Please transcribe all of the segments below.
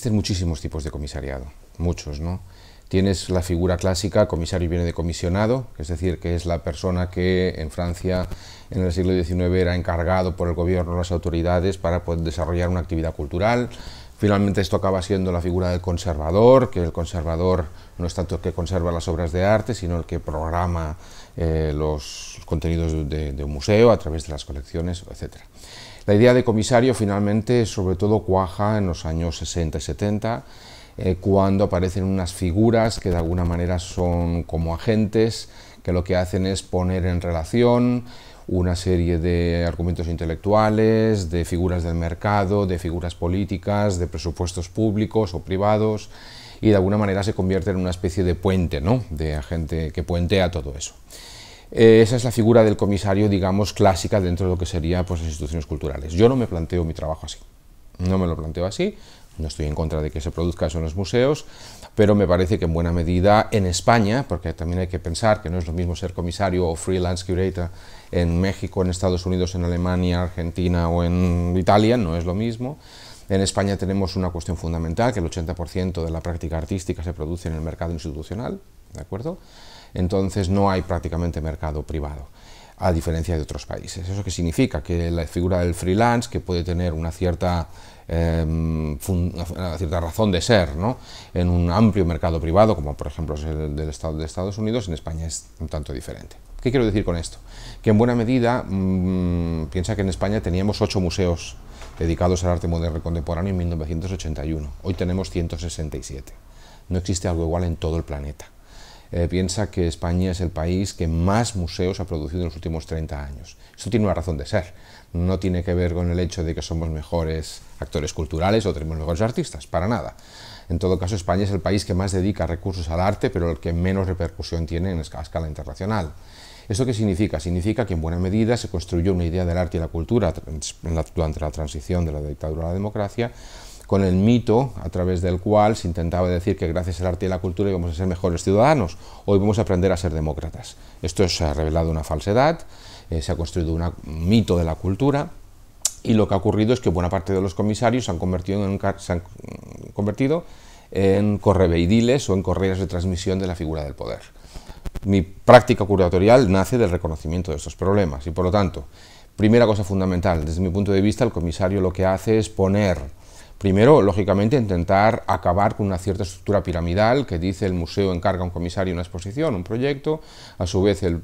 Existen muchísimos tipos de comisariado, muchos, ¿no? Tienes la figura clásica, comisario viene de comisionado, es decir, que es la persona que en Francia en el siglo XIX era encargado por el gobierno, las autoridades, para poder desarrollar una actividad cultural. Finalmente esto acaba siendo la figura del conservador, que el conservador no es tanto el que conserva las obras de arte, sino el que programa eh, los contenidos de, de un museo a través de las colecciones, etcétera. La idea de comisario finalmente sobre todo cuaja en los años 60 y 70, eh, cuando aparecen unas figuras que de alguna manera son como agentes, que lo que hacen es poner en relación una serie de argumentos intelectuales, de figuras del mercado, de figuras políticas, de presupuestos públicos o privados, y de alguna manera se convierte en una especie de puente, ¿no? de agente que puentea todo eso. Eh, esa es la figura del comisario, digamos, clásica dentro de lo que sería pues, las instituciones culturales. Yo no me planteo mi trabajo así. No me lo planteo así. No estoy en contra de que se produzca eso en los museos, pero me parece que en buena medida en España, porque también hay que pensar que no es lo mismo ser comisario o freelance curator en México, en Estados Unidos, en Alemania, Argentina o en Italia, no es lo mismo. En España tenemos una cuestión fundamental, que el 80% de la práctica artística se produce en el mercado institucional, ¿de acuerdo? entonces no hay prácticamente mercado privado a diferencia de otros países. ¿Eso qué significa? Que la figura del freelance, que puede tener una cierta, em, cierta razón de ser ¿no? en un amplio mercado privado, como por ejemplo es el del estado de Estados Unidos, en España es un tanto diferente. ¿Qué quiero decir con esto? Que en buena medida, mm, piensa que en España teníamos ocho museos dedicados al arte moderno contemporáneo en 1981. Hoy tenemos 167. No existe algo igual en todo el planeta. Eh, piensa que España es el país que más museos ha producido en los últimos 30 años. Esto tiene una razón de ser. No tiene que ver con el hecho de que somos mejores actores culturales o tenemos mejores artistas, para nada. En todo caso, España es el país que más dedica recursos al arte, pero el que menos repercusión tiene en escala internacional. Eso qué significa? Significa que en buena medida se construyó una idea del arte y la cultura durante la transición de la dictadura a la democracia con el mito a través del cual se intentaba decir que gracias al arte y a la cultura íbamos a ser mejores ciudadanos o íbamos a aprender a ser demócratas. Esto se ha revelado una falsedad, eh, se ha construido un mito de la cultura y lo que ha ocurrido es que buena parte de los comisarios se han convertido en, se han mm, convertido en correveidiles o en correas de transmisión de la figura del poder. Mi práctica curatorial nace del reconocimiento de estos problemas y por lo tanto, primera cosa fundamental, desde mi punto de vista, el comisario lo que hace es poner Primero, lógicamente, intentar acabar con una cierta estructura piramidal que dice el museo encarga a un comisario una exposición, un proyecto, a su vez el,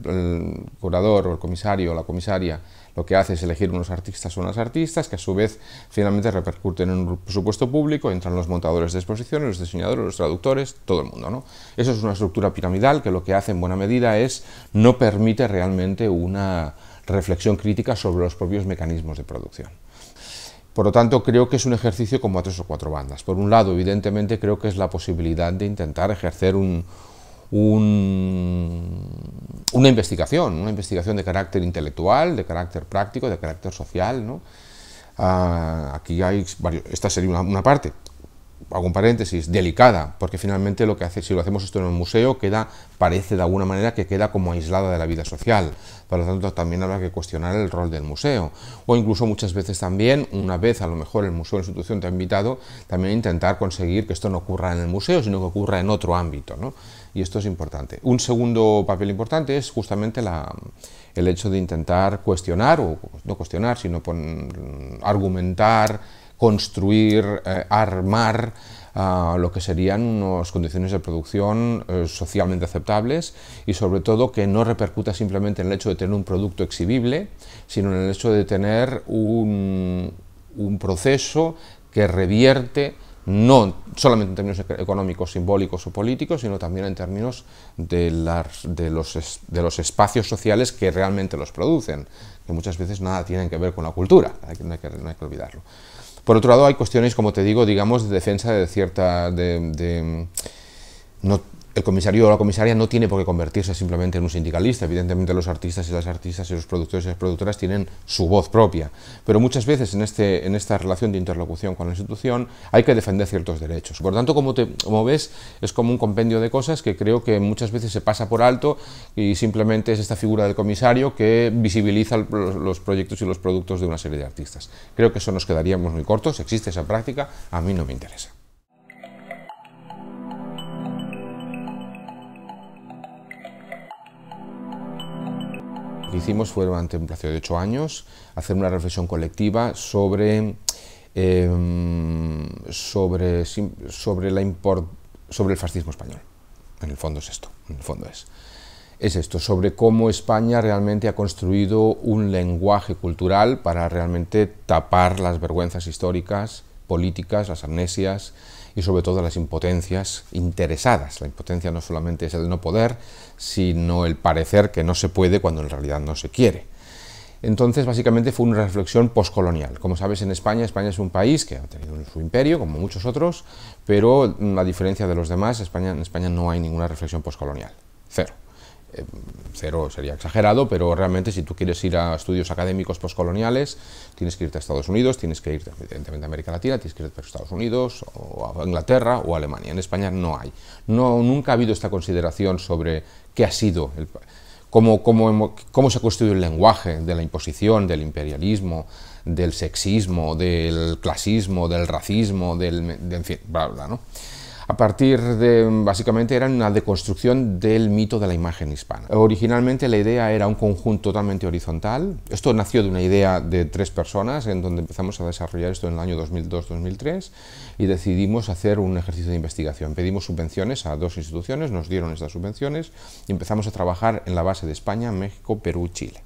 curador o el comisario o la comisaria lo que hace es elegir unos artistas o unas artistas que a su vez finalmente repercuten en un presupuesto público, entran los montadores de exposiciones, los diseñadores, los traductores, todo el mundo. ¿no? Eso es una estructura piramidal que lo que hace en buena medida es no permite realmente una reflexión crítica sobre los propios mecanismos de producción. Por lo tanto, creo que es un ejercicio como a tres o cuatro bandas. Por un lado, evidentemente, creo que es la posibilidad de intentar ejercer una investigación, una investigación de carácter intelectual, de carácter práctico, de carácter social. Ah, aquí hay varios, esta sería una parte hago un paréntesis, delicada, porque finalmente lo que hace, si lo hacemos esto en el museo, queda, parece de alguna manera que queda como aislada de la vida social. Por lo tanto, también habrá que cuestionar el rol del museo. O incluso muchas veces también, una vez a lo mejor el museo o la institución te ha invitado, también intentar conseguir que esto no ocurra en el museo, sino que ocurra en otro ámbito. ¿no? Y esto es importante. Un segundo papel importante es justamente la, el hecho de intentar cuestionar, o no cuestionar, sino argumentar, construir, eh, armar ah, lo que serían unas condiciones de producción eh, socialmente aceptables y sobre todo que no repercuta simplemente en el hecho de tener un producto exhibible, sino en el hecho de tener un, proceso que revierte no solamente en términos e-, económicos, simbólicos o políticos, sino también en términos de, los espacios sociales que realmente los producen, que muchas veces nada tienen que ver con la cultura, que, no hay que olvidarlo. Por otro lado, hay cuestiones, como te digo, digamos, de defensa de cierta... de, no, el comisario o la comisaria no tiene por qué convertirse simplemente en un sindicalista. Evidentemente los artistas y las artistas y los productores y las productoras tienen su voz propia. Pero muchas veces en, este, esta relación de interlocución con la institución hay que defender ciertos derechos. Por tanto, como, como ves, es como un compendio de cosas que creo que muchas veces se pasa por alto y simplemente es esta figura del comisario que visibiliza los proyectos y los productos de una serie de artistas. Creo que eso nos quedaríamos muy cortos. Existe esa práctica, a mí no me interesa. hicimos fue durante un plazo de ocho años hacer una reflexión colectiva sobre, em, sobre, sobre, la sobre el fascismo español. En el fondo es esto, en el fondo es. Es esto, sobre cómo España realmente ha construido un lenguaje cultural para realmente tapar las vergüenzas históricas, políticas, las amnesias, y sobre todo las impotencias interesadas. La impotencia no solamente es el no poder, sino el parecer que no se puede cuando en realidad no se quiere. Entonces, básicamente fue una reflexión poscolonial. Como sabes, en España, España es un país que ha tenido su imperio, como muchos otros, pero mm, a diferencia de los demás, España, en España no hay ninguna reflexión poscolonial. Cero. Eh, cero sería exagerado, pero realmente si tú quieres ir a estudios académicos postcoloniales, tienes que irte a Estados Unidos, tienes que irte evidentemente a América Latina, tienes que irte a Estados Unidos, o a Inglaterra, o a Alemania. En España no hay. No, nunca ha habido esta consideración sobre qué ha sido el Cómo, cómo, cómo, se construye el lenguaje de la imposición, del imperialismo, del sexismo, del clasismo, del racismo, del, en fin, bla, bla, ¿no? a partir de, básicamente, era una deconstrucción del mito de la imagen hispana. Originalmente la idea era un conjunto totalmente horizontal. Esto nació de una idea de tres personas, en donde empezamos a desarrollar esto en el año 2002-2003 y decidimos hacer un ejercicio de investigación. Pedimos subvenciones a dos instituciones, nos dieron estas subvenciones y empezamos a trabajar en la base de España, México, Perú, Chile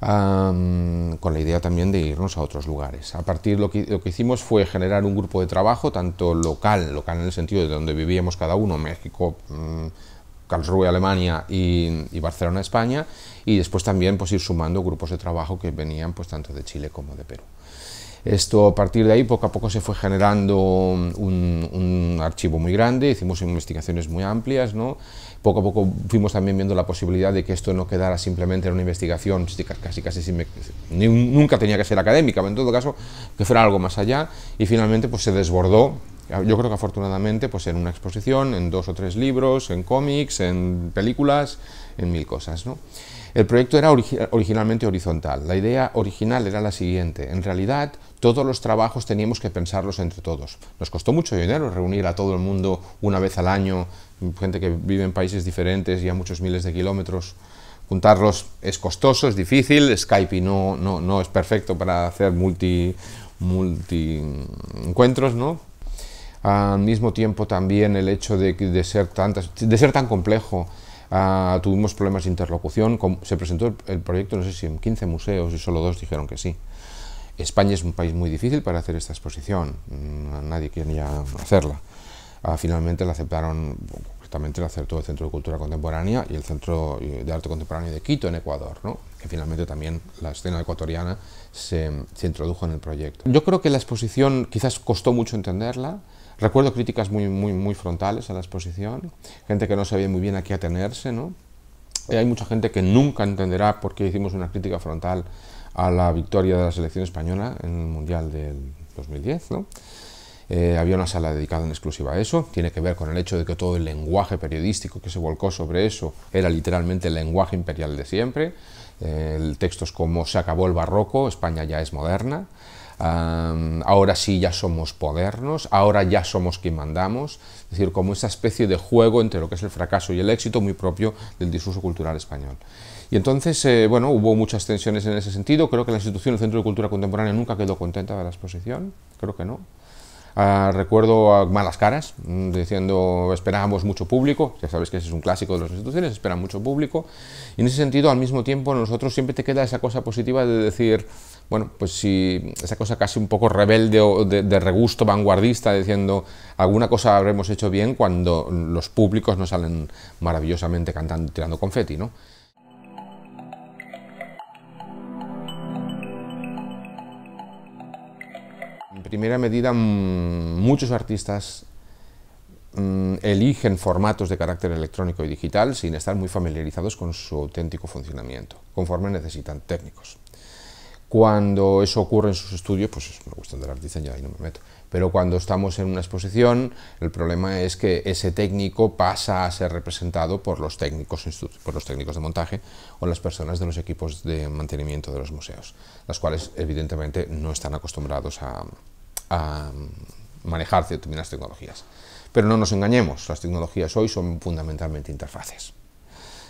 con la idea también de irnos a otros lugares. A partir lo que, lo que hicimos fue generar un grupo de trabajo, tanto local, local en el sentido de donde vivíamos cada uno, México, mm, Karlsruhe, Alemania y, Barcelona, España, y después también pues, ir sumando grupos de trabajo que venían pues, tanto de Chile como de Perú. Esto a partir de ahí poco a poco se fue generando un, archivo muy grande, hicimos investigaciones muy amplias, poco a poco fuimos también viendo la posibilidad de que esto no quedara simplemente en una investigación casi casi nunca tenía que ser académica, pero en todo caso que fuera algo más allá y finalmente pues se desbordó yo creo que afortunadamente pues en una exposición, en dos o tres libros, en cómics, en películas, en mil cosas. ¿no? El proyecto era originalmente horizontal. La idea original era la siguiente. En realidad, todos los trabajos teníamos que pensarlos entre todos. Nos costó mucho dinero reunir a todo el mundo una vez al año, gente que vive en países diferentes y a muchos miles de kilómetros. Juntarlos es costoso, es difícil, Skype no, no, no es perfecto para hacer multi, multi encuentros, ¿no? Al mismo tiempo también el hecho de, ser, tantas, de ser tan complejo. Ah, tuvimos problemas de interlocución. Se presentó el proyecto, no sé si en 15 museos y solo dos dijeron que sí. España es un país muy difícil para hacer esta exposición, mm, nadie quería hacerla. Ah, finalmente la aceptaron, concretamente la aceptó el Centro de Cultura Contemporánea y el Centro eh, de Arte Contemporáneo de Quito, en Ecuador, ¿no? que finalmente también la escena ecuatoriana se, introdujo en el proyecto. Yo creo que la exposición quizás costó mucho entenderla, Recuerdo críticas muy, muy, frontales a la exposición, gente que no sabía muy bien a qué atenerse, ¿no? Eh, hay mucha gente que nunca entenderá por qué hicimos una crítica frontal a la victoria de la selección española en el Mundial del 2010, ¿no? Eh, había una sala dedicada en exclusiva a eso. Tiene que ver con el hecho de que todo el lenguaje periodístico que se volcó sobre eso era literalmente el lenguaje imperial de siempre. Eh, texto es como Se acabó el barroco, España ya es moderna ahora sí ya somos podernos, ahora ya somos quien mandamos, es decir, como esa especie de juego entre lo que es el fracaso y el éxito muy propio del discurso cultural español. Y entonces, eh, bueno, hubo muchas tensiones en ese sentido, creo que la institución, el Centro de Cultura Contemporánea, nunca quedó contenta de la exposición, creo que no. Ah, recuerdo a malas caras, mm, diciendo esperábamos mucho público, ya sabes que ese es un clásico de las instituciones, esperan mucho público, y en ese sentido al mismo tiempo nosotros siempre te queda esa cosa positiva de decir, bueno, pues si esa cosa casi un poco rebelde o de, regusto vanguardista, diciendo alguna cosa habremos hecho bien cuando los públicos nos salen maravillosamente cantando, tirando confeti, ¿no? En primera medida, mm, muchos artistas mm, eligen formatos de carácter electrónico y digital sin estar muy familiarizados con su auténtico funcionamiento, conforme necesitan técnicos. Cuando eso ocurre en sus estudios, pues es una cuestión del artista, ya ahí no me meto. Pero cuando estamos en una exposición, el problema es que ese técnico pasa a ser representado por los técnicos, por los técnicos de montaje o las personas de los equipos de mantenimiento de los museos, las cuales evidentemente no están acostumbrados a, a manejar determinadas tecnologías. Pero no nos engañemos, las tecnologías hoy son fundamentalmente interfaces.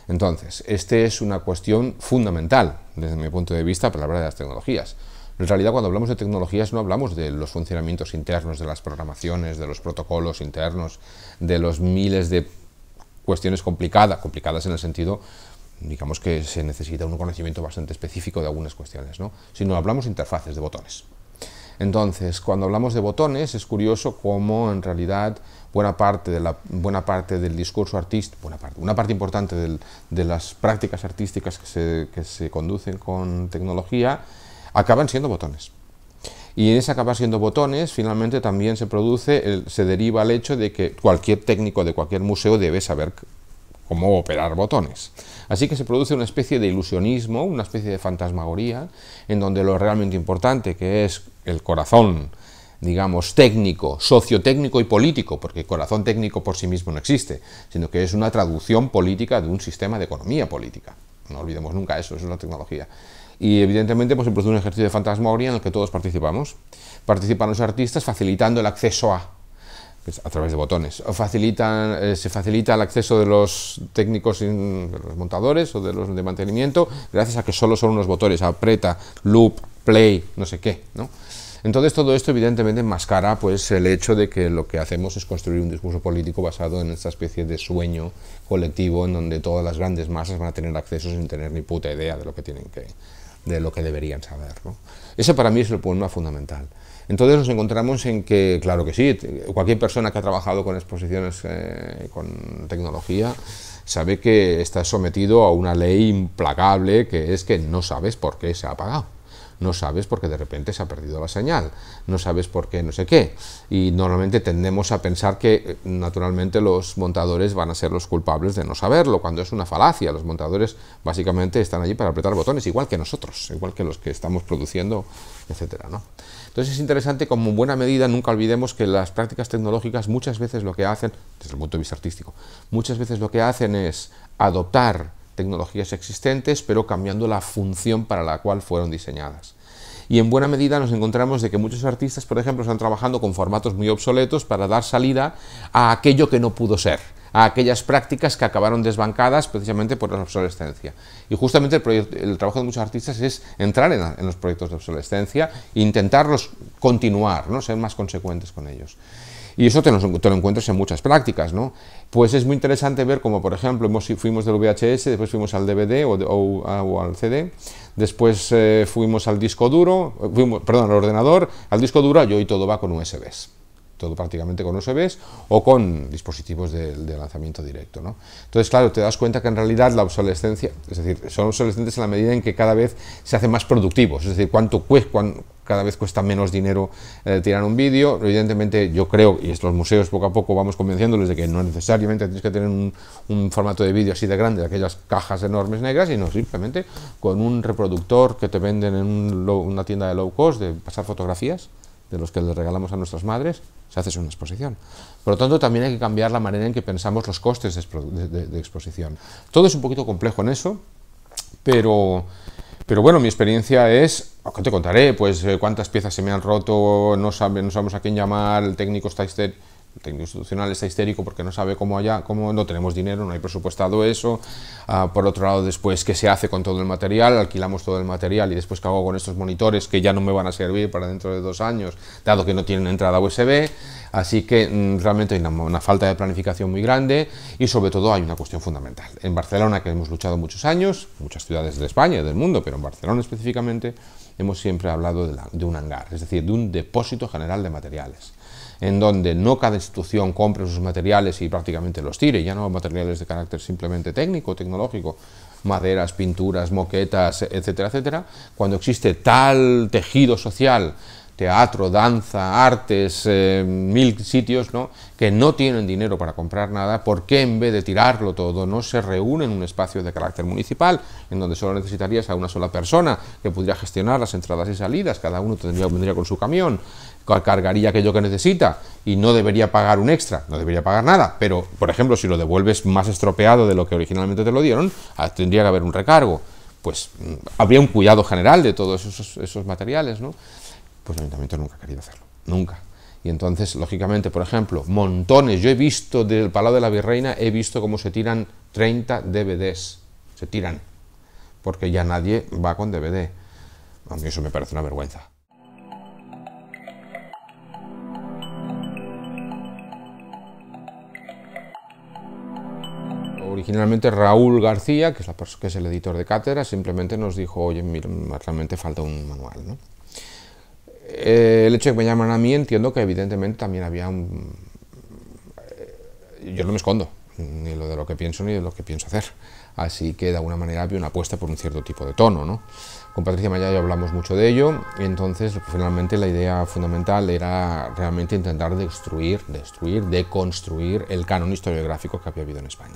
Entonces, esta es una cuestión fundamental desde mi punto de vista para hablar de las tecnologías. En realidad, cuando hablamos de tecnologías, no hablamos de los funcionamientos internos, de las programaciones, de los protocolos internos, de los miles de cuestiones complicadas, complicadas en el sentido, digamos que se necesita un conocimiento bastante específico de algunas cuestiones, ¿no? sino hablamos de interfaces, de botones. Entonces, cuando hablamos de botones, es curioso cómo en realidad buena parte, de la, buena parte del discurso artístico, buena parte, una parte importante de las prácticas artísticas que se, conducen con tecnología, acaban siendo botones. Y en ese acabar siendo botones, finalmente también se produce, se deriva el hecho de que cualquier técnico de cualquier museo debe saber cómo operar botones. Así que se produce una especie de ilusionismo, una especie de fantasmagoría, en donde lo realmente importante, que es el corazón, digamos, técnico, sociotécnico y político, porque corazón técnico por sí mismo no existe, sino que es una traducción política de un sistema de economía política. No olvidemos nunca eso, es una tecnología. Y evidentemente pues, se produce un ejercicio de fantasmagoría en el que todos participamos. Participan los artistas facilitando el acceso a a través de botones. Eh, se facilita el acceso de los técnicos, de los montadores o de los de mantenimiento, gracias a que solo son unos botones, aprieta, loop, play, no sé qué, ¿no? Entonces todo esto evidentemente enmascara pues, el hecho de que lo que hacemos es construir un discurso político basado en esta especie de sueño colectivo en donde todas las grandes masas van a tener acceso sin tener ni puta idea de lo que tienen que, de lo que deberían saber. ¿no? Ese para mí es el problema fundamental. Entonces nos encontramos en que, claro que sí, cualquier persona que ha trabajado con exposiciones eh, con tecnología sabe que está sometido a una ley implacable que es que no sabes por qué se ha apagado no sabes por qué de repente se ha perdido la señal, no sabes por qué no sé qué. Y normalmente tendemos a pensar que eh, naturalmente los montadores van a ser los culpables de no saberlo, cuando es una falacia. Los montadores básicamente están allí para apretar botones, igual que nosotros, igual que los que estamos produciendo, etcétera, ¿no? Entonces es interesante como en buena medida nunca olvidemos que las prácticas tecnológicas muchas veces lo que hacen, desde el punto de vista artístico, muchas veces lo que hacen es adoptar tecnologías existentes pero cambiando la función para la cual fueron diseñadas. Y en buena medida nos encontramos de que muchos artistas, por ejemplo, están trabajando con formatos muy obsoletos para dar salida a aquello que no pudo ser a aquellas prácticas que acabaron desbancadas precisamente por la obsolescencia. Y justamente el, trabajo de muchos artistas es entrar en, los proyectos de obsolescencia e intentarlos continuar, ¿no? ser más consecuentes con ellos. Y eso te lo, encuentras en muchas prácticas, ¿no? Pues es muy interesante ver como, por ejemplo, fuimos del VHS, después fuimos al DVD o, al CD, después eh, fuimos al disco duro, eh, fuimos, perdón, al ordenador, al disco duro y hoy todo va con USBs todo prácticamente con USBs o con dispositivos de, lanzamiento directo. ¿no? Entonces, claro, te das cuenta que en realidad la obsolescencia, es decir, son obsolescentes en la medida en que cada vez se hacen más productivos, es decir, cuánto cada vez cuesta menos dinero eh, tirar un vídeo. Evidentemente, yo creo, y estos museos poco a poco vamos convenciéndoles de que no necesariamente tienes que tener un, formato de vídeo así de grande, de aquellas cajas enormes negras, sino simplemente con un reproductor que te venden en una tienda de low cost, de pasar fotografías de los que les regalamos a nuestras madres, se hace una exposición. Por lo tanto, también hay que cambiar la manera en que pensamos los costes de, exposición. Todo es un poquito complejo en eso, pero, pero bueno, mi experiencia es, te contaré, pues eh, cuántas piezas se me han roto, no, sabemos a quién llamar, el técnico está el técnico institucional está histérico porque no sabe cómo allá, cómo no tenemos dinero, no hay presupuestado eso. Ah, por otro lado, después, ¿qué se hace con todo el material? Alquilamos todo el material y después, ¿qué hago con estos monitores que ya no me van a servir para dentro de dos años, dado que no tienen entrada USB? Así que mm, realmente hay una, falta de planificación muy grande y sobre todo hay una cuestión fundamental. En Barcelona, que hemos luchado muchos años, muchas ciudades de España y del mundo, pero en Barcelona específicamente, hemos siempre hablado de un hangar, es decir, de un depósito general de materiales en donde no cada institución compre sus materiales y prácticamente los tire, ya no materiales de carácter simplemente técnico, tecnológico, maderas, pinturas, moquetas, etcétera, etcétera, cuando existe tal tejido social teatro, danza, artes, eh, mil sitios, ¿no? que no tienen dinero para comprar nada, ¿por qué en vez de tirarlo todo no se reúne en un espacio de carácter municipal, en donde solo necesitarías a una sola persona que pudiera gestionar las entradas y salidas, cada uno tendría, vendría con su camión, cargaría aquello que necesita y no debería pagar un extra, no debería pagar nada, pero por ejemplo si lo devuelves más estropeado de lo que originalmente te lo dieron, ah, tendría que haber un recargo. Pues mm, habría un cuidado general de todos esos, esos materiales, ¿no? pues el ayuntamiento nunca ha querido hacerlo, nunca. Y entonces, lógicamente, por ejemplo, montones, yo he visto del Palau de la Virreina, he visto cómo se tiran 30 DVDs, se tiran, porque ya nadie va con DVD. A mí eso me parece una vergüenza. originalmente Raúl García, que es, que es el editor de cátedra, simplemente nos dijo, oye, realmente falta un manual, ¿no? Eh, el hecho de que me llaman a mí entiendo que evidentemente también había un... Eh, yo no me escondo, ni lo de lo que pienso ni de lo que pienso hacer. Así que de alguna manera había una apuesta por un cierto tipo de tono. ¿no? Con Patricia Maya hablamos mucho de ello, y entonces finalmente la idea fundamental era realmente intentar destruir, destruir, deconstruir el canon historiográfico que había habido en España.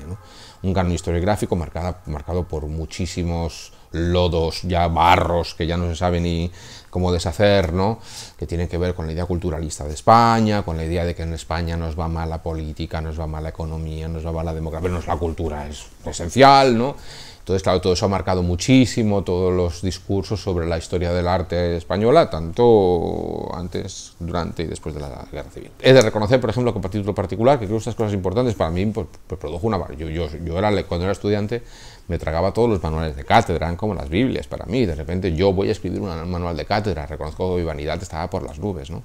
Un canon historiográfico marcada, marcado por muchísimos lodos, ya barros que ya no se sabe ni cómo deshacer, ¿no? que tienen que ver con la idea culturalista de España, con la idea de que en España nos va mal la política, nos va mal la economía, nos va mal la democracia, pero es la cultura es esencial, ¿no? Entonces, claro, todo eso ha marcado muchísimo todos los discursos sobre la historia del arte española, tanto antes, durante y después de la Guerra Civil. He de reconocer, por ejemplo, que a título particular, que creo que estas cosas importantes para mí pues, pues produjo una... Yo, yo, yo era, cuando era estudiante me tragaba todos los manuales de cátedra, como las Biblias para mí. De repente yo voy a escribir un manual de cátedra, reconozco que mi vanidad estaba por las nubes. ¿no?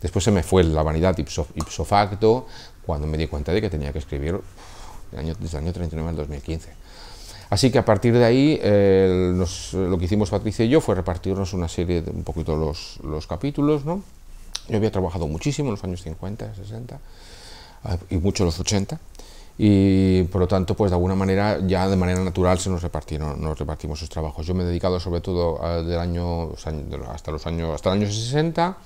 Después se me fue la vanidad ipso, facto cuando me di cuenta de que tenía que escribir el año, desde el año 39 al 2015. Así que a partir de ahí lo que hicimos Patricia y yo fue repartirnos una serie de un poquito los, los capítulos. ¿no? Yo había trabajado muchísimo en los años 50, 60 ah, y mucho los 80 y por lo tanto, pues de alguna manera, ya de manera natural se nos repartieron, nos repartimos sus trabajos. Yo me he dedicado sobre todo del año, hasta los años, hasta el año 60,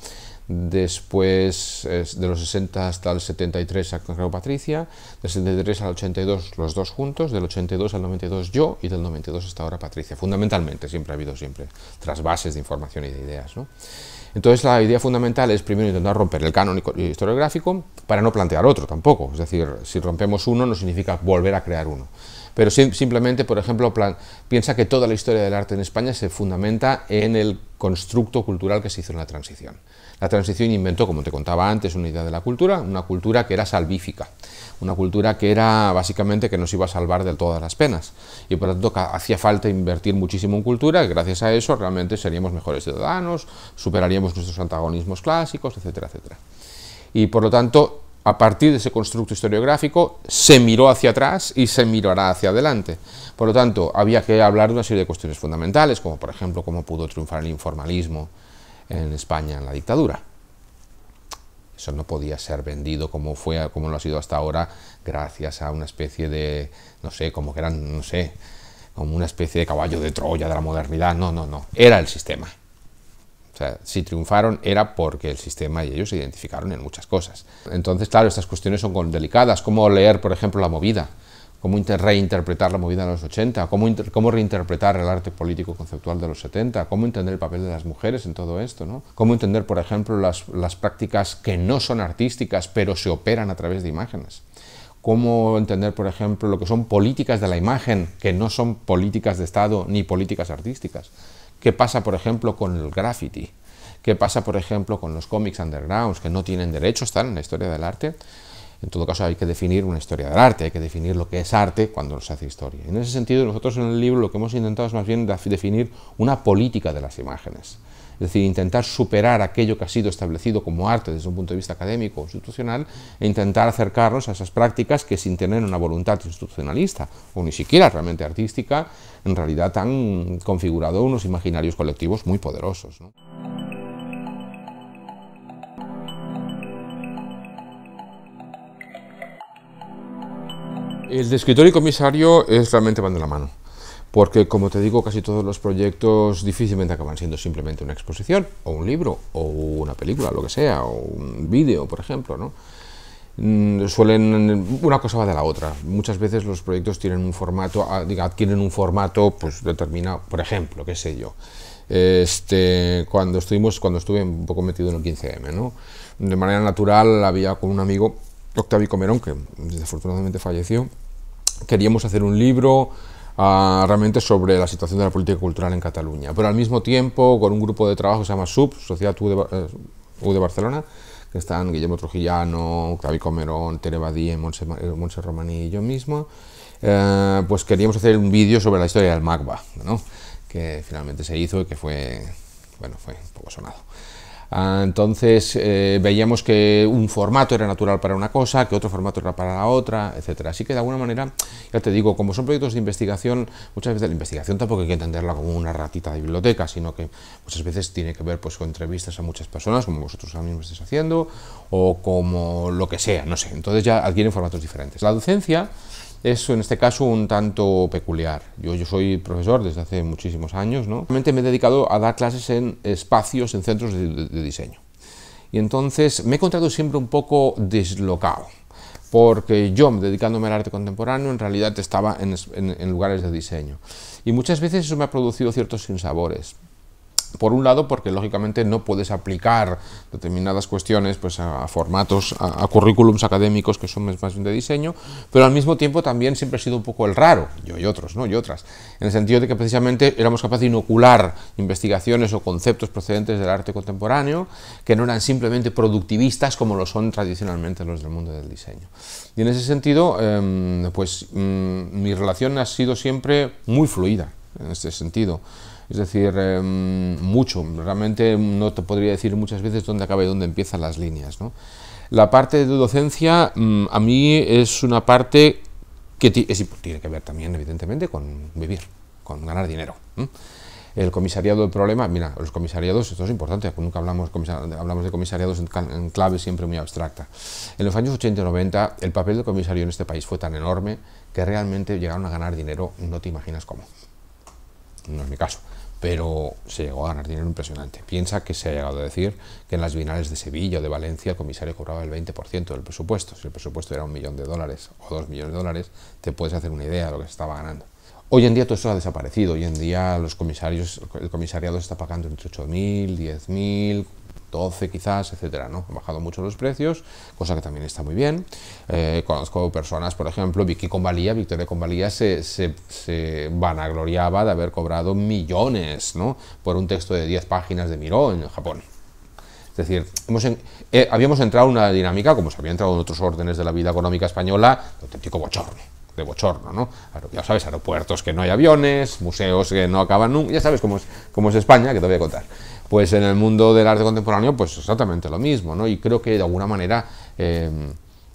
después de los 60 hasta el 73 a Creo Patricia, del 73 al 82 los dos juntos, del 82 al 92 yo y del 92 hasta ahora Patricia. Fundamentalmente siempre ha habido siempre trasvases de información y de ideas. Entonces la idea fundamental es primero intentar romper el canon historiográfico para no plantear otro tampoco. Es decir, si rompemos uno no significa volver a crear uno. Pero simplemente, por ejemplo, piensa que toda la historia del arte en España se fundamenta en el constructo cultural que se hizo en la transición. La transición inventó, como te contaba antes, una idea de la cultura, una cultura que era salvífica una cultura que era básicamente que nos iba a salvar de todas las penas. Y por lo tanto hacía falta invertir muchísimo en cultura, y gracias a eso realmente seríamos mejores ciudadanos, superaríamos nuestros antagonismos clásicos, etcétera, etcétera. Y por lo tanto, a partir de ese constructo historiográfico, se miró hacia atrás y se mirará hacia adelante. Por lo tanto, había que hablar de una serie de cuestiones fundamentales, como por ejemplo cómo pudo triunfar el informalismo en España en la dictadura eso no podía ser vendido como fue, como lo ha sido hasta ahora, gracias a una especie de, no sé, como que eran, no sé, como una especie de caballo de Troya de la modernidad. No, no, no. Era el sistema. O sea, si triunfaron era porque el sistema y ellos se identificaron en muchas cosas. Entonces, claro, estas cuestiones son delicadas. ¿Cómo leer, por ejemplo, la movida? cómo reinterpretar la movida de los 80, cómo, cómo, reinterpretar el arte político conceptual de los 70, cómo entender el papel de las mujeres en todo esto, ¿no? cómo entender, por ejemplo, las, las prácticas que no son artísticas, pero se operan a través de imágenes cómo entender, por ejemplo, lo que son políticas de la imagen, que no son políticas de Estado ni políticas artísticas. ¿Qué pasa, por ejemplo, con el graffiti? ¿Qué pasa, por ejemplo, con los cómics undergrounds, que no tienen derecho, están en la historia del arte? En todo caso, hay que definir una historia del arte, hay que definir lo que es arte cuando se hace historia. En ese sentido, nosotros en el libro lo que hemos intentado es más bien definir una política de las imágenes. Es decir, intentar superar aquello que ha sido establecido como arte desde un punto de vista académico o institucional e intentar acercarnos a esas prácticas que sin tener una voluntad institucionalista o ni siquiera realmente artística, en realidad han configurado unos imaginarios colectivos muy poderosos. El de y comisario es realmente van de la mano, porque como te digo, casi todos los proyectos difícilmente acaban siendo simplemente una exposición, o un libro, o una película, lo que sea, o un vídeo, por ejemplo, ¿no? Mm, suelen una cosa va de la otra muchas veces los proyectos tienen un formato adquieren un formato pues determinado por ejemplo qué sé yo este, cuando estuvimos cuando estuve un poco metido en el 15M, ¿no? De manera natural había con un amigo Octavio Comerón, que desafortunadamente falleció, queríamos hacer un libro ah, realmente sobre la situación de la política cultural en Cataluña, pero al mismo tiempo con un grupo de trabajo que se llama SUB, Sociedad U de, eh, Barcelona, que están Guillermo Trujillano, Octavio Comerón, Tere Badí, Montse, eh, y yo mismo, eh, pues queríamos hacer un vídeo sobre la historia del Magba, ¿no? que finalmente se hizo y que fue, bueno, fue un poco sonado. Ah, entonces eh, veíamos que un formato era natural para una cosa, que otro formato era para la otra, etcétera Así que de alguna manera, ya te digo, como son proyectos de investigación, muchas veces la investigación tampoco hay que entenderla como una ratita de biblioteca, sino que muchas veces tiene que ver pues, con entrevistas a muchas personas, como vosotros ahora mismo estáis haciendo, o como lo que sea, no sé. Entonces ya adquieren formatos diferentes. La docencia es en este caso un tanto peculiar. Yo, yo soy profesor desde hace muchísimos años, ¿no? Realmente me he dedicado a dar clases en espacios, en centros de, diseño. Y entonces me he encontrado siempre un poco deslocado, porque yo, dedicándome al arte contemporáneo, en realidad estaba en lugares de diseño. Y muchas veces eso me ha producido ciertos sinsabores. Por un lado, porque lógicamente no puedes aplicar determinadas cuestiones pues, a, formatos, a, currículums académicos que son más bien de diseño, pero al mismo tiempo también siempre ha sido un poco el raro, yo y otros, ¿no? Y otras, en el sentido de que precisamente éramos capaces de inocular investigaciones o conceptos procedentes del arte contemporáneo que no eran simplemente productivistas como lo son tradicionalmente los del mundo del diseño. Y en ese sentido, em, pues mm, mi relación ha sido siempre muy fluida en este sentido. Es decir, em, mucho, realmente no te podría decir muchas veces dónde acaba y dónde empiezan las líneas. La parte de docencia mm, a mí es una parte que es, tiene que ver también, evidentemente, con vivir, con ganar dinero. El comisariado, del problema, mira, los comisariados, esto es importante, pues nunca hablamos, hablamos de comisariados en, clave siempre muy abstracta. En los años 80 y 90 el papel del comisario en este país fue tan enorme que realmente llegaron a ganar dinero, no te imaginas cómo. No es mi caso pero se llegó a ganar dinero impresionante. Piensa que se ha llegado a decir que en las bienales de Sevilla o de Valencia el comisario cobraba el 20% del presupuesto. Si el presupuesto era un millón de dólares o dos millones de dólares, te puedes hacer una idea de lo que se estaba ganando. Hoy en día todo eso ha desaparecido. Hoy en día los comisarios, el comisariado está pagando entre 8.000, 10.000, 12 quizás, etcétera, ¿no? Han bajado mucho los precios, cosa que también está muy bien. Eh, conozco personas, por ejemplo, Vicky Convalía, Victoria Convalía se, se, se, vanagloriaba de haber cobrado millones, ¿no? Por un texto de 10 páginas de Miró en Japón. Es decir, hemos eh, habíamos entrado en una dinámica, como se había entrado en otros órdenes de la vida económica española, de auténtico bochorno, de bochorno, ¿no? Ya sabes, aeropuertos que no hay aviones, museos que no acaban nunca, ya sabes cómo es, cómo es España, que te voy a contar. Pues en el mundo del arte contemporáneo, pues exactamente lo mismo, ¿no? Y creo que de alguna manera em,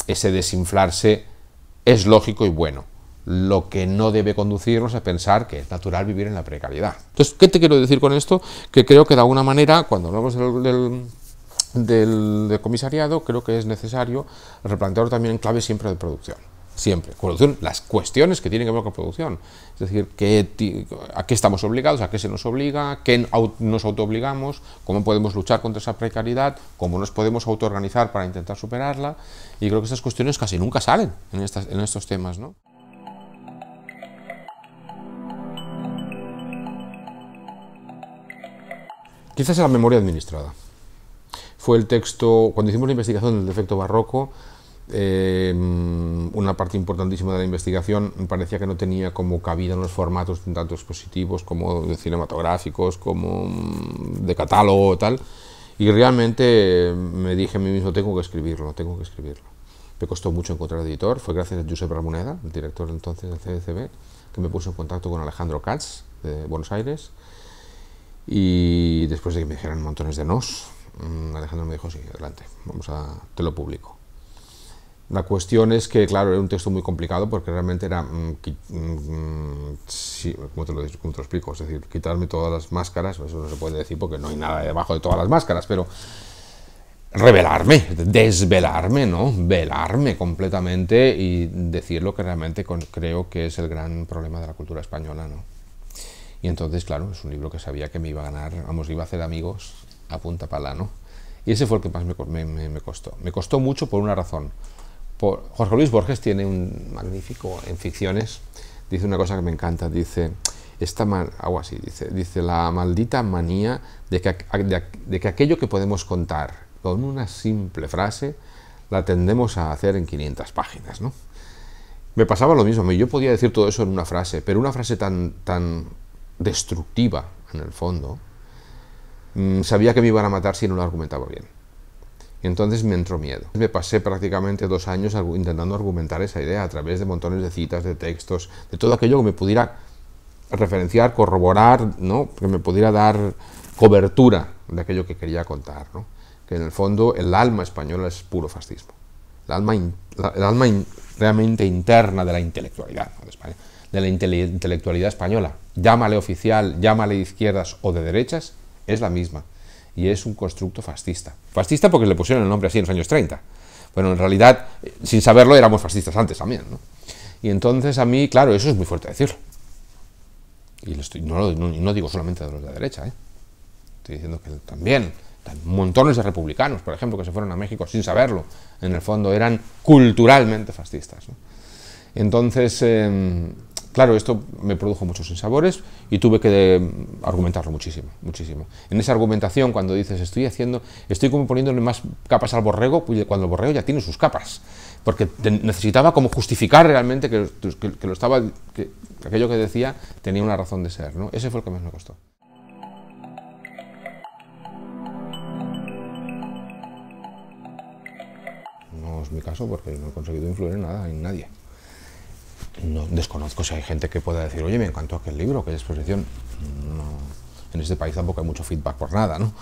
ese desinflarse es lógico y bueno. Lo que no debe conducirnos a pensar que es natural vivir en la precariedad. Entonces, ¿qué te quiero decir con esto? Que creo que de alguna manera, cuando hablamos del, del comisariado, creo que es necesario replantear también en clave siempre de producción siempre. las cuestiones que tienen que ver con producción. Es decir, a qué estamos obligados, a qué se nos obliga, qué nos autoobligamos, cómo podemos luchar contra esa precariedad, cómo nos podemos autoorganizar para intentar superarla. Y creo que estas cuestiones casi nunca salen en, estos temas. ¿no? Quizás es la memoria administrada. Fue el texto, cuando hicimos la investigación del defecto barroco, Em, una parte importantísima de la investigación parecía que no tenía como cabida en los formatos tanto expositivos como de cinematográficos, como mm, de catálogo tal. Y realmente em, me dije a mí mismo, tengo que escribirlo, tengo que escribirlo. Me costó mucho encontrar editor, fue gracias a Josep Ramoneda, el director entonces del CDCB, que me puso en contacto con Alejandro Katz de Buenos Aires. Y después de que me dijeran montones de nos, mm, Alejandro me dijo, sí, adelante, vamos a, te lo publico. La cuestión es que, claro, era un texto muy complicado porque realmente era, mm, mm, ¿cómo te, lo, explico? Es decir, quitarme todas las máscaras, eso no se puede decir porque no hay nada debajo de todas las máscaras, pero revelarme, desvelarme, ¿no? Velarme completamente y decir lo que realmente creo que es el gran problema de la cultura española, ¿no? Y entonces, claro, es un libro que sabía que me iba a ganar, vamos, iba a hacer amigos a punta pala, ¿no? Y ese fue el que más me, me, me costó. Me costó mucho por una razón Jorge Luis Borges tiene un magnífico en ficciones, dice una cosa que me encanta, dice, esta así, dice, la maldita manía de que, de, que aquello que podemos contar con una simple frase la tendemos a hacer en 500 páginas, ¿no? Me pasaba lo mismo, yo podía decir todo eso en una frase, pero una frase tan, tan destructiva en el fondo, mm, sabía que me iban a matar si no lo argumentaba bien entonces me entró miedo. Me pasé prácticamente dos años intentando argumentar esa idea a través de montones de citas, de textos, de todo aquello que me pudiera referenciar, corroborar, ¿no? que me pudiera dar cobertura de aquello que quería contar. Que en el fondo el alma española es puro fascismo. El alma, alma realmente interna de la intelectualidad de, la intelectualidad española, llámale oficial, llámale de izquierdas o de derechas, es la misma y es un constructo fascista. Fascista porque le pusieron el nombre así en los años 30. Bueno, en realidad, eh, sin saberlo, éramos fascistas antes también. ¿no? Y entonces a mí, claro, eso es muy fuerte decirlo. Y no, digo solamente de los de la derecha. ¿eh? Estoy diciendo que también montones de republicanos, por ejemplo, que se fueron a México sin saberlo, en el fondo eran culturalmente fascistas. Entonces, em, Claro, esto me produjo muchos insabores y tuve que eh, argumentarlo muchísimo, muchísimo. En esa argumentación, cuando dices estoy haciendo, estoy como poniéndole más capas al borrego, pues, cuando el borrego ya tiene sus capas, porque necesitaba como justificar realmente que, lo estaba, que aquello que decía tenía una razón de ser, ¿no? Ese fue el que más me costó. No es mi caso porque no he conseguido influir en nada, en nadie no desconozco si hay gente que pueda decir, oye, me encantó aquel libro, aquella exposición. No. En este país tampoco hay mucho feedback por nada, ¿no?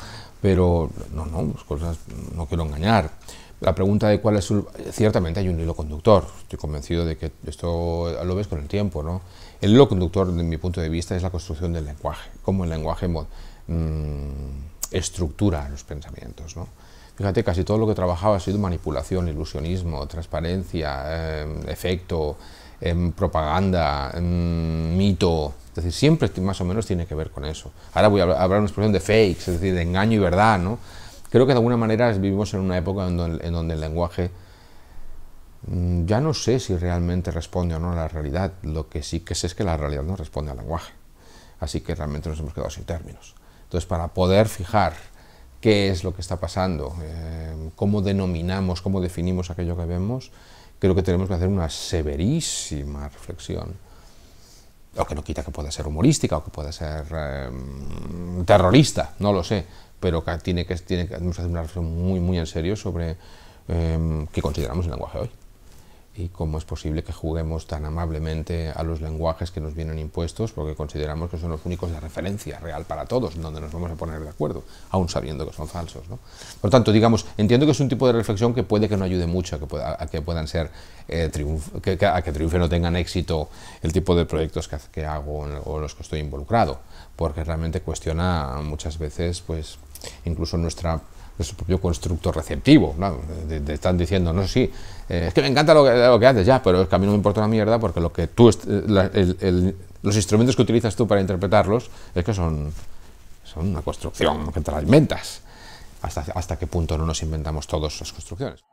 Pero no, no, cosas, no quiero engañar. La pregunta de cuál es Ciertamente hay un hilo conductor. Estoy convencido de que esto lo ves con el tiempo, ¿no? El hilo conductor, desde mi punto de vista, es la construcción del lenguaje. Cómo el lenguaje mm, estructura los pensamientos, ¿no? Fíjate, casi todo lo que trabajaba ha sido manipulación, ilusionismo, transparencia, em, efecto, em, propaganda, em, mito. Es decir, siempre más o menos tiene que ver con eso. Ahora voy a hablar una expresión de fakes, es decir, de engaño y verdad, ¿no? Creo que de alguna manera vivimos en una época en donde, en donde el lenguaje mm, ya no sé si realmente responde o no a la realidad. Lo que sí que sé es que la realidad no responde al lenguaje. Así que realmente nos hemos quedado sin términos. Entonces, para poder fijar qué es lo que está pasando, eh, cómo denominamos, cómo definimos aquello que vemos, creo que tenemos que hacer una severísima reflexión. Lo que no quita que pueda ser humorística o que pueda ser eh, terrorista, no lo sé, pero que tiene que, tenemos que hacer una reflexión muy, muy en serio sobre eh, qué consideramos el lenguaje hoy y cómo es posible que juguemos tan amablemente a los lenguajes que nos vienen impuestos porque consideramos que son los únicos de referencia real para todos, donde nos vamos a poner de acuerdo, aún sabiendo que son falsos. ¿no? Por tanto, digamos, entiendo que es un tipo de reflexión que puede que no ayude mucho a que, pueda, que puedan ser, eh, que, a que triunfe o tengan éxito el tipo de proyectos que, que hago o los que estoy involucrado, porque realmente cuestiona muchas veces pues, incluso nuestra de su propio constructo receptivo. ¿no? Te, están diciendo, no, sí, eh, es que me encanta lo que, lo haces, ya, pero es que a mí no me importa una mierda porque lo que tú, los instrumentos que utilizas tú para interpretarlos es que son, son una construcción que te la inventas. Hasta, hasta qué punto no nos inventamos todos las construcciones.